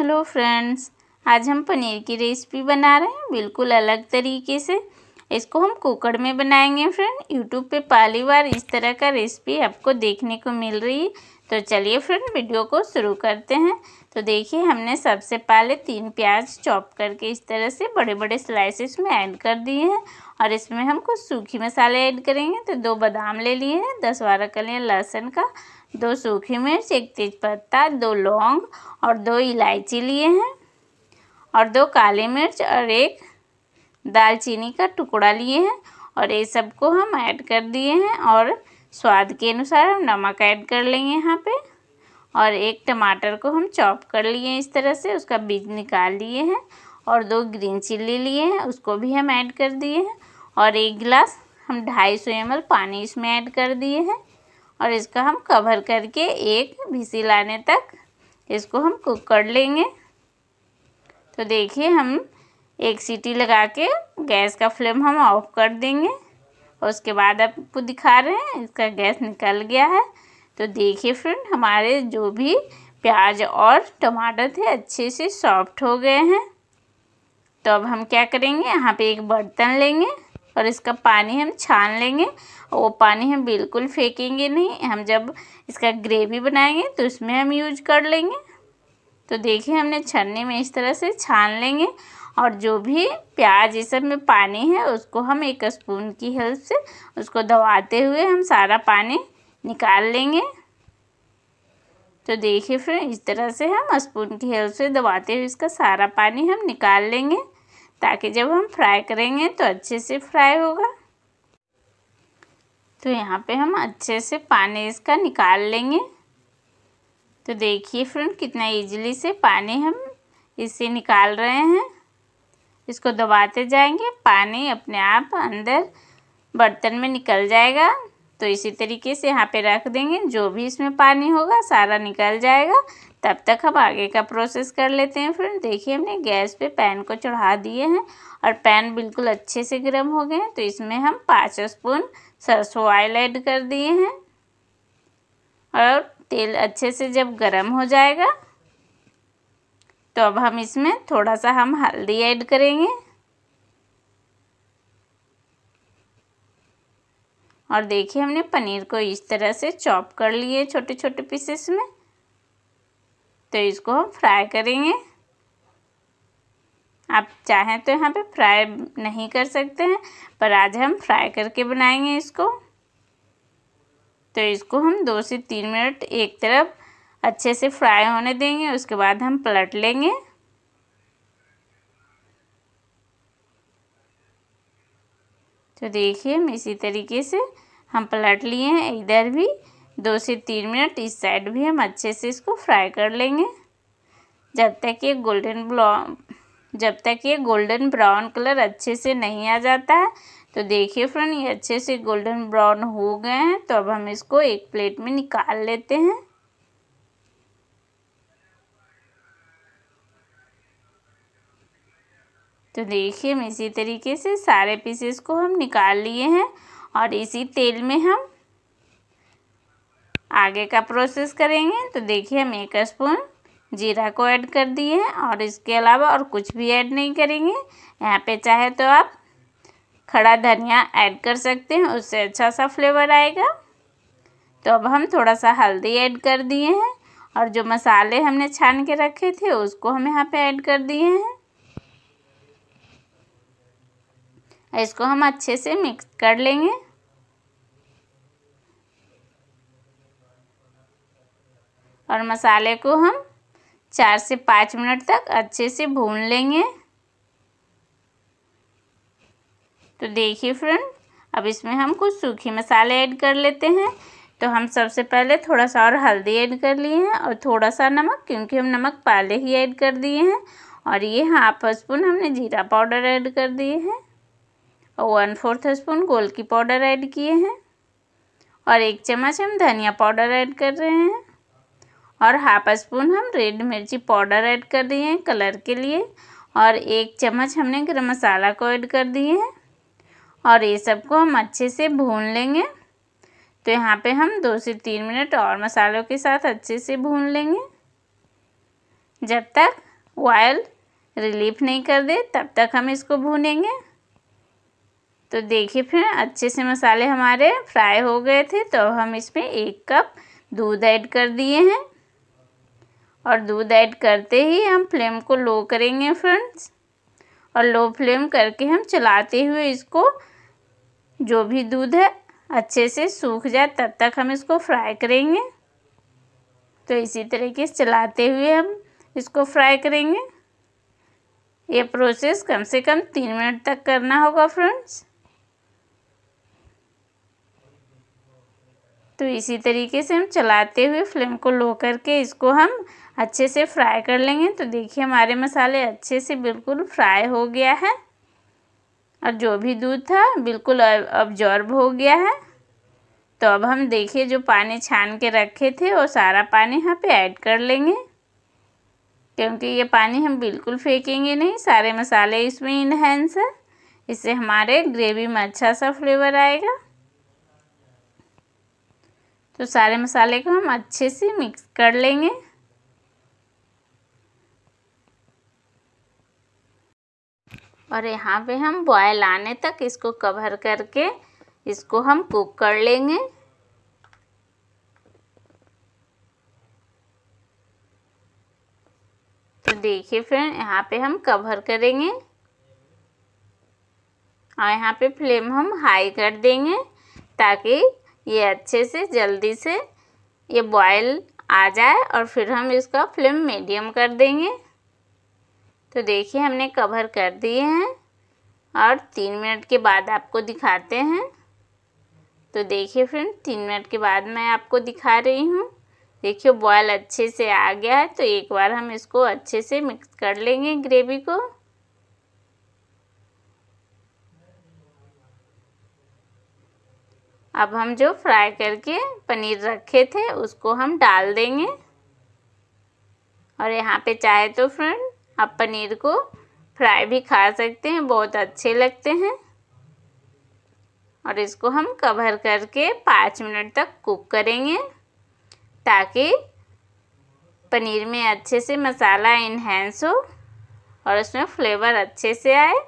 hello friends आज हम पनीर की रेसिपी बना रहे हैं बिल्कुल अलग तरीके से इसको हम कुकर में बनाएंगे फ्रेंड यूट्यूब पे पहली बार इस तरह का रेसिपी आपको देखने को मिल रही है तो चलिए फ्रेंड वीडियो को शुरू करते हैं तो देखिए हमने सबसे पहले तीन प्याज चॉप करके इस तरह से बड़े बड़े स्लाइसेस में ऐड कर दिए हैं और इसमें हम कुछ सूखी मसाले ऐड करेंगे तो दो बादाम ले लिए हैं दस बारह कलियाँ लहसुन का दो सूखी मिर्च एक तेज़पत्ता दो लौंग और दो इलायची लिए हैं और दो काली मिर्च और एक दालचीनी का टुकड़ा लिए हैं और ये सब को हम ऐड कर दिए हैं और स्वाद के अनुसार हम नमक ऐड कर लेंगे यहाँ पे और एक टमाटर को हम चॉप कर लिए हैं इस तरह से उसका बीज निकाल लिए हैं और दो ग्रीन चिल्ली लिए हैं उसको भी हम ऐड कर दिए हैं और एक गिलास हम ढाई सौ एम पानी इसमें ऐड कर दिए हैं और इसका हम कवर करके एक भीसी लाने तक इसको हम कुक कर लेंगे तो देखिए हम एक सीटी लगा के गैस का फ्लेम हम ऑफ कर देंगे और उसके बाद आपको दिखा रहे हैं इसका गैस निकल गया है तो देखिए फ्रेंड हमारे जो भी प्याज और टमाटर थे अच्छे से सॉफ्ट हो गए हैं तो अब हम क्या करेंगे यहाँ पे एक बर्तन लेंगे और इसका पानी हम छान लेंगे और वो पानी हम बिल्कुल फेंकेंगे नहीं हम जब इसका ग्रेवी बनाएंगे तो इसमें हम यूज कर लेंगे तो देखिए हमने छन्नी में इस तरह से छान लेंगे और जो भी प्याज ये सब में पानी है उसको हम एक स्पून की हेल्प से उसको दबाते हुए हम सारा पानी निकाल लेंगे तो देखिए फिर इस तरह से हम स्पून की हेल्प से दबाते हुए इसका सारा पानी हम निकाल लेंगे ताकि जब हम फ्राई करेंगे तो अच्छे से फ्राई होगा तो यहाँ पे हम अच्छे से पानी इसका निकाल लेंगे तो देखिए फ्रेंड कितना इजीली से पानी हम इससे निकाल रहे हैं इसको दबाते जाएंगे पानी अपने आप अंदर बर्तन में निकल जाएगा तो इसी तरीके से यहाँ पे रख देंगे जो भी इसमें पानी होगा सारा निकल जाएगा तब तक हम आगे का प्रोसेस कर लेते हैं फ्रेंड देखिए हमने गैस पे पैन को चढ़ा दिए हैं और पैन बिल्कुल अच्छे से गर्म हो गए हैं तो इसमें हम पाँच स्पून सरसों ऑयल ऐड कर दिए हैं और तेल अच्छे से जब गर्म हो जाएगा तो अब हम इसमें थोड़ा सा हम हल्दी ऐड करेंगे और देखिए हमने पनीर को इस तरह से चॉप कर लिए छोटे छोटे पीसेस में तो इसको हम फ्राई करेंगे आप चाहें तो यहाँ पे फ्राई नहीं कर सकते हैं पर आज हम फ्राई करके बनाएंगे इसको तो इसको हम दो से तीन मिनट एक तरफ अच्छे से फ्राई होने देंगे उसके बाद हम पलट लेंगे तो देखिए हम इसी तरीके से हम पलट लिए हैं इधर भी दो से तीन मिनट इस साइड भी हम अच्छे से इसको फ्राई कर लेंगे जब तक ये गोल्डन ब्राउन जब तक ये गोल्डन ब्राउन कलर अच्छे से नहीं आ जाता है तो देखिए फ्रेंड ये अच्छे से गोल्डन ब्राउन हो गए हैं तो अब हम इसको एक प्लेट में निकाल लेते हैं तो देखिए हम इसी तरीके से सारे पीसेस को हम निकाल लिए हैं और इसी तेल में हम आगे का प्रोसेस करेंगे तो देखिए हम एक स्पून जीरा को ऐड कर दिए हैं और इसके अलावा और कुछ भी ऐड नहीं करेंगे यहाँ पे चाहे तो आप खड़ा धनिया ऐड कर सकते हैं उससे अच्छा सा फ्लेवर आएगा तो अब हम थोड़ा सा हल्दी ऐड कर दिए हैं और जो मसाले हमने छान के रखे थे उसको हम यहाँ पे ऐड कर दिए हैं इसको हम अच्छे से मिक्स कर लेंगे और मसाले को हम चार से पाँच मिनट तक अच्छे से भून लेंगे तो देखिए फ्रेंड अब इसमें हम कुछ सूखे मसाले ऐड कर लेते हैं तो हम सबसे पहले थोड़ा सा और हल्दी ऐड कर लिए हैं और थोड़ा सा नमक क्योंकि हम नमक पहले ही ऐड कर दिए हैं और ये हाफ स्पून हमने जीरा पाउडर ऐड कर दिए हैं और वन फोर्थ स्पून गोल की पाउडर ऐड किए हैं और एक चम्मच हम धनिया पाउडर ऐड कर रहे हैं और हाफ स्पून हम रेड मिर्ची पाउडर ऐड कर दिए हैं कलर के लिए और एक चम्मच हमने गर्म मसाला को ऐड कर दिए हैं और ये सबको हम अच्छे से भून लेंगे तो यहाँ पे हम दो से तीन मिनट और मसालों के साथ अच्छे से भून लेंगे जब तक ऑयल रिलीफ नहीं कर दे तब तक हम इसको भूनेंगे तो देखिए फिर अच्छे से मसाले हमारे फ्राई हो गए थे तो हम इसमें एक कप दूध ऐड कर दिए हैं और दूध ऐड करते ही हम फ्लेम को लो करेंगे फ्रेंड्स और लो फ्लेम करके हम चलाते हुए इसको जो भी दूध है अच्छे से सूख जाए तब तक हम इसको फ्राई करेंगे तो इसी तरीके से चलाते हुए हम इसको फ्राई करेंगे ये प्रोसेस कम से कम तीन मिनट तक करना होगा फ्रेंड्स तो इसी तरीके से हम चलाते हुए फ्लेम को लो करके इसको हम अच्छे से फ्राई कर लेंगे तो देखिए हमारे मसाले अच्छे से बिल्कुल फ्राई हो गया है और जो भी दूध था बिल्कुल ऑब्जॉर्ब हो गया है तो अब हम देखिए जो पानी छान के रखे थे वो सारा पानी यहाँ पे ऐड कर लेंगे क्योंकि ये पानी हम बिल्कुल फेंकेंगे नहीं सारे मसाले इसमें इनहेंस है इससे हमारे ग्रेवी में अच्छा सा फ्लेवर आएगा तो सारे मसाले को हम अच्छे से मिक्स कर लेंगे और यहाँ पे हम बॉयल आने तक इसको कवर करके इसको हम कुक कर लेंगे तो देखिए फ्रेंड यहाँ पे हम कवर करेंगे और यहाँ पे फ्लेम हम हाई कर देंगे ताकि ये अच्छे से जल्दी से ये बॉयल आ जाए और फिर हम इसका फ्लेम मीडियम कर देंगे तो देखिए हमने कवर कर दिए हैं और तीन मिनट के बाद आपको दिखाते हैं तो देखिए फ्रेंड तीन मिनट के बाद मैं आपको दिखा रही हूँ देखिए बॉयल अच्छे से आ गया है तो एक बार हम इसको अच्छे से मिक्स कर लेंगे ग्रेवी को अब हम जो फ्राई करके पनीर रखे थे उसको हम डाल देंगे और यहाँ पे चाहे तो फ्रेंड आप पनीर को फ्राई भी खा सकते हैं बहुत अच्छे लगते हैं और इसको हम कवर करके पाँच मिनट तक कुक करेंगे ताकि पनीर में अच्छे से मसाला इन्हेंस हो और उसमें फ्लेवर अच्छे से आए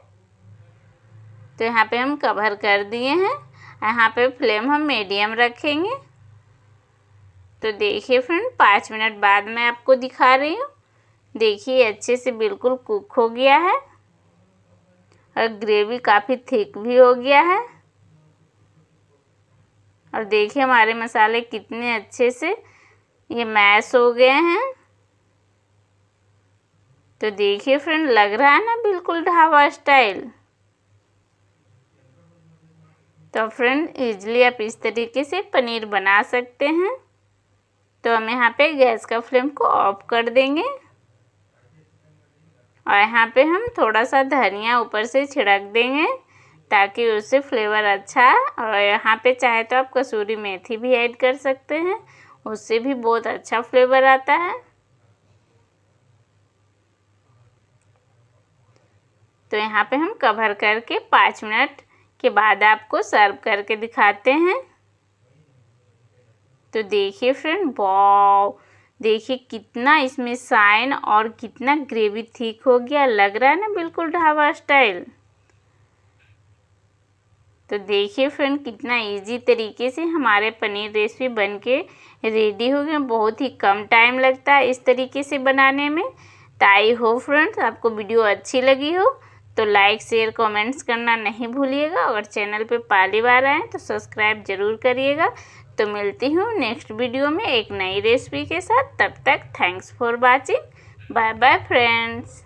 तो यहाँ पे हम कवर कर दिए हैं यहाँ पे फ्लेम हम मीडियम रखेंगे तो देखिए फ्रेंड पाँच मिनट बाद मैं आपको दिखा रही हूँ देखिए अच्छे से बिल्कुल कुक हो गया है और ग्रेवी काफ़ी थिक भी हो गया है और देखिए हमारे मसाले कितने अच्छे से ये मैश हो गए हैं तो देखिए फ्रेंड लग रहा है ना बिल्कुल ढाबा स्टाइल तो फ्रेंड इजली आप इस तरीके से पनीर बना सकते हैं तो हम यहाँ पे गैस का फ्लेम को ऑफ कर देंगे और यहाँ पे हम थोड़ा सा धनिया ऊपर से छिड़क देंगे ताकि उससे फ्लेवर अच्छा और यहाँ पे चाहे तो आप कसूरी मेथी भी ऐड कर सकते हैं उससे भी बहुत अच्छा फ्लेवर आता है तो यहाँ पे हम कवर करके पाँच मिनट के बाद आपको सर्व करके दिखाते हैं तो देखिए फ्रेंड बॉ देखिए कितना इसमें साइन और कितना ग्रेवी ठीक हो गया लग रहा है ना बिल्कुल ढाबा स्टाइल तो देखिए फ्रेंड कितना इजी तरीके से हमारे पनीर रेसिपी बन के रेडी हो गए बहुत ही कम टाइम लगता है इस तरीके से बनाने में तो आई हो फ्रेंड्स आपको वीडियो अच्छी लगी हो तो लाइक शेयर कमेंट्स करना नहीं भूलिएगा और चैनल पे पहली बार आए तो सब्सक्राइब ज़रूर करिएगा तो मिलती हूँ नेक्स्ट वीडियो में एक नई रेसिपी के साथ तब तक thanks for watching bye bye friends